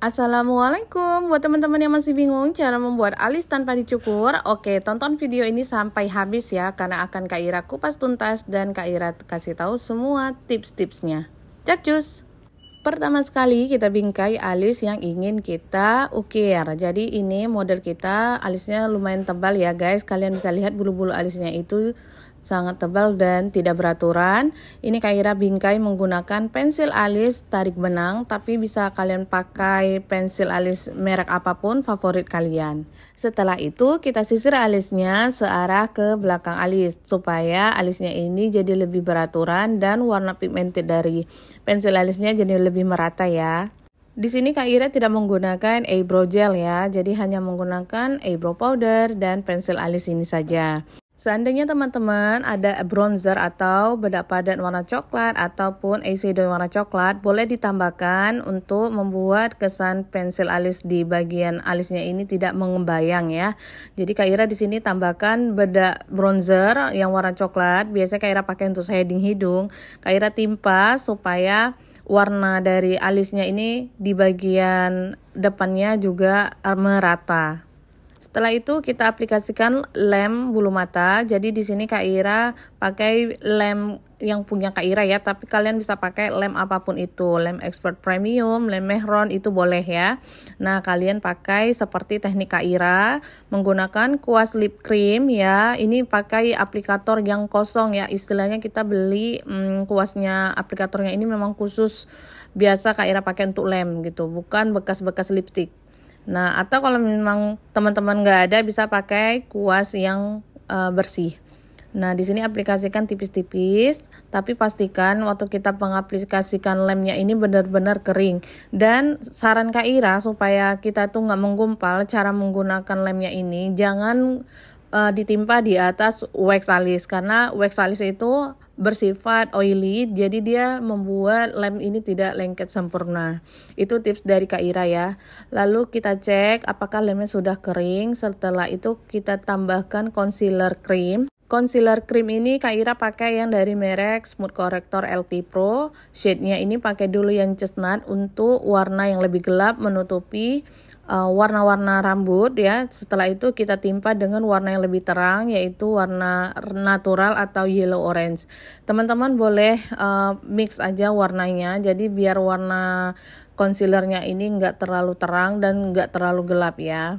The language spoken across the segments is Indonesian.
Assalamualaikum buat teman-teman yang masih bingung cara membuat alis tanpa dicukur. Oke, tonton video ini sampai habis ya karena akan Kak Ira kupas tuntas dan Kak Ira kasih tahu semua tips-tipsnya. Capcus. Pertama sekali kita bingkai alis yang ingin kita ukir. Jadi ini model kita alisnya lumayan tebal ya guys. Kalian bisa lihat bulu-bulu alisnya itu sangat tebal dan tidak beraturan. Ini Kaira bingkai menggunakan pensil alis tarik benang, tapi bisa kalian pakai pensil alis merek apapun favorit kalian. Setelah itu kita sisir alisnya searah ke belakang alis supaya alisnya ini jadi lebih beraturan dan warna pigmented dari pensil alisnya jadi lebih merata ya. Di sini Kak Ira tidak menggunakan eyebrow gel ya, jadi hanya menggunakan eyebrow powder dan pensil alis ini saja. Seandainya teman-teman ada bronzer atau bedak padat warna coklat ataupun eyeshadow warna coklat, boleh ditambahkan untuk membuat kesan pensil alis di bagian alisnya ini tidak mengembayang ya. Jadi Kak Ira di sini tambahkan bedak bronzer yang warna coklat, biasanya Kak Ira pakai untuk shading hidung. Kak Ira timpa supaya warna dari alisnya ini di bagian depannya juga merata. Setelah itu kita aplikasikan lem bulu mata. Jadi di sini Kak Ira pakai lem yang punya Kak Ira ya, tapi kalian bisa pakai lem apapun itu, lem expert premium, lem mehron itu boleh ya. Nah, kalian pakai seperti teknik Kak Ira menggunakan kuas lip cream ya. Ini pakai aplikator yang kosong ya. Istilahnya kita beli hmm, kuasnya aplikatornya ini memang khusus biasa Kak Ira pakai untuk lem gitu, bukan bekas-bekas lipstik. Nah, atau kalau memang teman-teman nggak ada bisa pakai kuas yang uh, bersih. Nah, di sini aplikasikan tipis-tipis, tapi pastikan waktu kita mengaplikasikan lemnya ini benar-benar kering. Dan saran Kak Ira supaya kita tuh nggak menggumpal cara menggunakan lemnya ini, jangan uh, ditimpa di atas waxalis karena waxalis itu bersifat oily jadi dia membuat lem ini tidak lengket sempurna itu tips dari Kak Ira ya lalu kita cek apakah lemnya sudah kering setelah itu kita tambahkan concealer cream Concealer cream ini Kak Ira pakai yang dari merek Smooth Corrector LT Pro. Shade-nya ini pakai dulu yang chestnut untuk warna yang lebih gelap menutupi Eh, warna-warna rambut ya. Setelah itu kita timpa dengan warna yang lebih terang yaitu warna natural atau yellow orange. Teman-teman boleh uh, mix aja warnanya jadi biar warna concealernya ini nggak terlalu terang dan nggak terlalu gelap ya.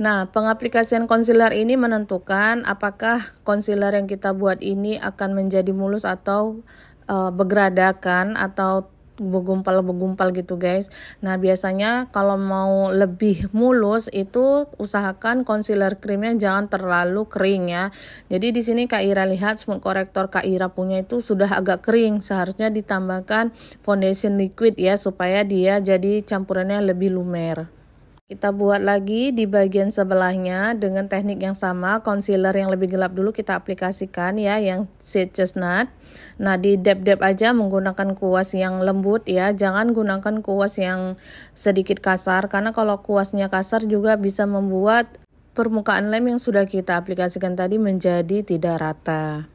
Nah, pengaplikasian concealer ini menentukan apakah concealer yang kita buat ini akan menjadi mulus atau uh, eh, begradakan atau begumpal-begumpal gitu guys. Nah biasanya kalau mau lebih mulus itu usahakan concealer creamnya jangan terlalu kering ya. Jadi di sini Kak Ira lihat smooth corrector Kak Ira punya itu sudah agak kering. Seharusnya ditambahkan foundation liquid ya supaya dia jadi campurannya lebih lumer. Kita buat lagi di bagian sebelahnya dengan teknik yang sama, concealer yang lebih gelap dulu kita aplikasikan ya, yang shade chestnut. Nah, di dab-dab aja menggunakan kuas yang lembut ya, jangan gunakan kuas yang sedikit kasar, karena kalau kuasnya kasar juga bisa membuat permukaan lem yang sudah kita aplikasikan tadi menjadi tidak rata.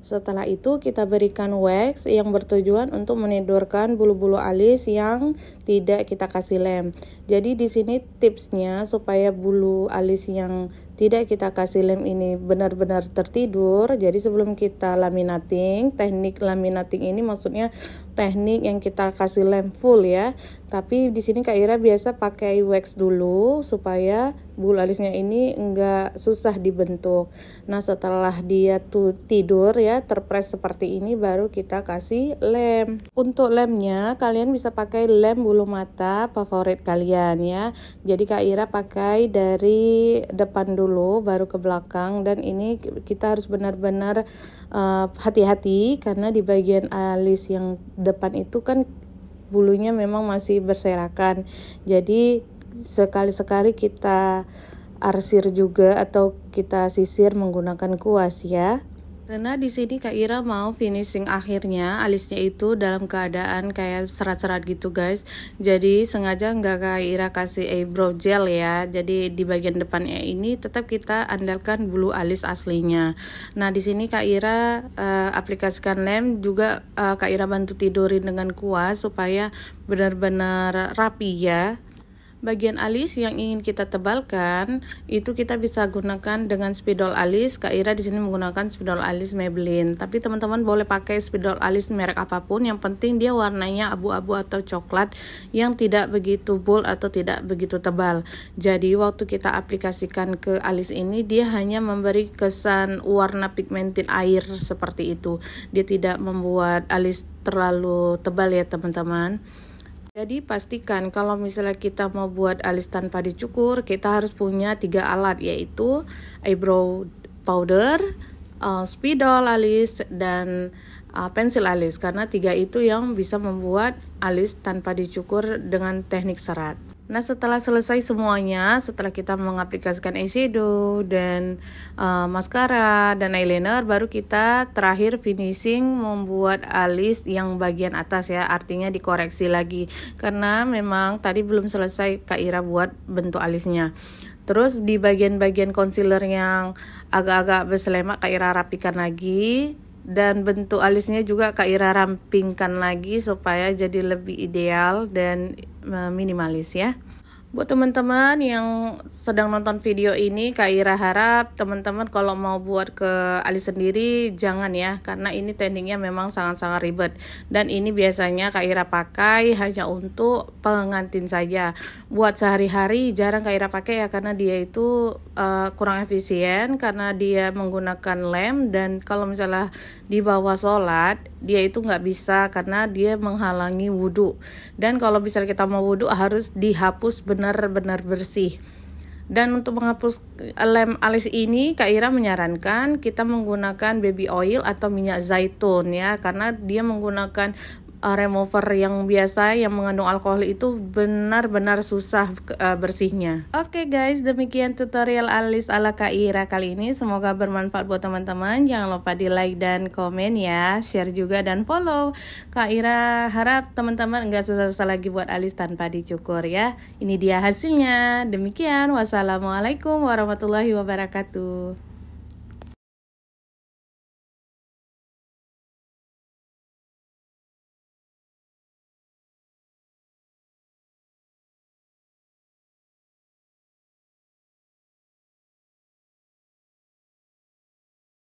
Setelah itu kita berikan wax yang bertujuan untuk menidurkan bulu-bulu alis yang tidak kita kasih lem. Jadi di sini tipsnya supaya bulu alis yang tidak kita kasih lem ini benar-benar tertidur. Jadi sebelum kita laminating, teknik laminating ini maksudnya teknik yang kita kasih lem full ya. Tapi di sini Kak Ira biasa pakai wax dulu supaya bulu alisnya ini enggak susah dibentuk. Nah, setelah dia tuh tidur ya, terpres seperti ini baru kita kasih lem. Untuk lemnya kalian bisa pakai lem bulu mata favorit kalian ya. Jadi Kak Ira pakai dari depan dulu baru ke belakang dan ini kita harus benar-benar hati eh, hati-hati karena di bagian alis yang depan itu kan bulunya memang masih berserakan. Jadi sekali-sekali kita arsir juga atau kita sisir menggunakan kuas ya. Karena di sini Kak Ira mau finishing akhirnya alisnya itu dalam keadaan kayak serat-serat gitu guys. Jadi sengaja nggak Kak Ira kasih eyebrow gel ya. Jadi di bagian depannya ini tetap kita andalkan bulu alis aslinya. Nah di sini Kak Ira uh, aplikasikan lem juga uh, Kak Ira bantu tidurin dengan kuas supaya benar-benar rapi ya. Bagian alis yang ingin kita tebalkan itu kita bisa gunakan dengan spidol alis. Kak Ira di sini menggunakan spidol alis Maybelline. Tapi teman-teman boleh pakai spidol alis merek apapun. Yang penting dia warnanya abu-abu atau coklat yang tidak begitu bold atau tidak begitu tebal. Jadi waktu kita aplikasikan ke alis ini dia hanya memberi kesan warna pigmented air seperti itu. Dia tidak membuat alis terlalu tebal ya teman-teman. Jadi pastikan kalau misalnya kita mau buat alis tanpa dicukur, kita harus punya tiga alat yaitu eyebrow powder, uh, spidol alis dan uh, pensil alis karena tiga itu yang bisa membuat alis tanpa dicukur dengan teknik serat. Nah setelah selesai semuanya, setelah kita mengaplikasikan eyeshadow dan uh, mascara dan eyeliner, baru kita terakhir finishing membuat alis yang bagian atas ya, artinya dikoreksi lagi karena memang tadi belum selesai Kak Ira buat bentuk alisnya. Terus di bagian-bagian concealer yang agak-agak berselemak Kak Ira rapikan lagi dan bentuk alisnya juga Kak Ira rampingkan lagi supaya jadi lebih ideal dan eh, minimalis ya. Buat teman-teman yang sedang nonton video ini, Kak Ira harap teman-teman kalau mau buat ke alis sendiri jangan ya, karena ini tendingnya memang sangat-sangat ribet. Dan ini biasanya Kak Ira pakai hanya untuk pengantin saja. Buat sehari-hari jarang Kak Ira pakai ya, karena dia itu uh, kurang efisien, karena dia menggunakan lem dan kalau misalnya di bawah sholat, dia itu nggak bisa karena dia menghalangi wudhu. Dan kalau misalnya kita mau wudhu harus dihapus benar benar-benar bersih. Dan untuk menghapus lem alis ini, Kak Ira menyarankan kita menggunakan baby oil atau minyak zaitun ya, karena dia menggunakan uh, remover yang biasa yang mengandung alkohol itu benar-benar susah uh, bersihnya. Oke okay guys, demikian tutorial alis ala Kak Ira kali ini. Semoga bermanfaat buat teman-teman. Jangan lupa di like dan komen ya, share juga dan follow. Kak Ira harap teman-teman nggak susah-susah lagi buat alis tanpa dicukur ya. Ini dia hasilnya. Demikian, wassalamualaikum warahmatullahi wabarakatuh.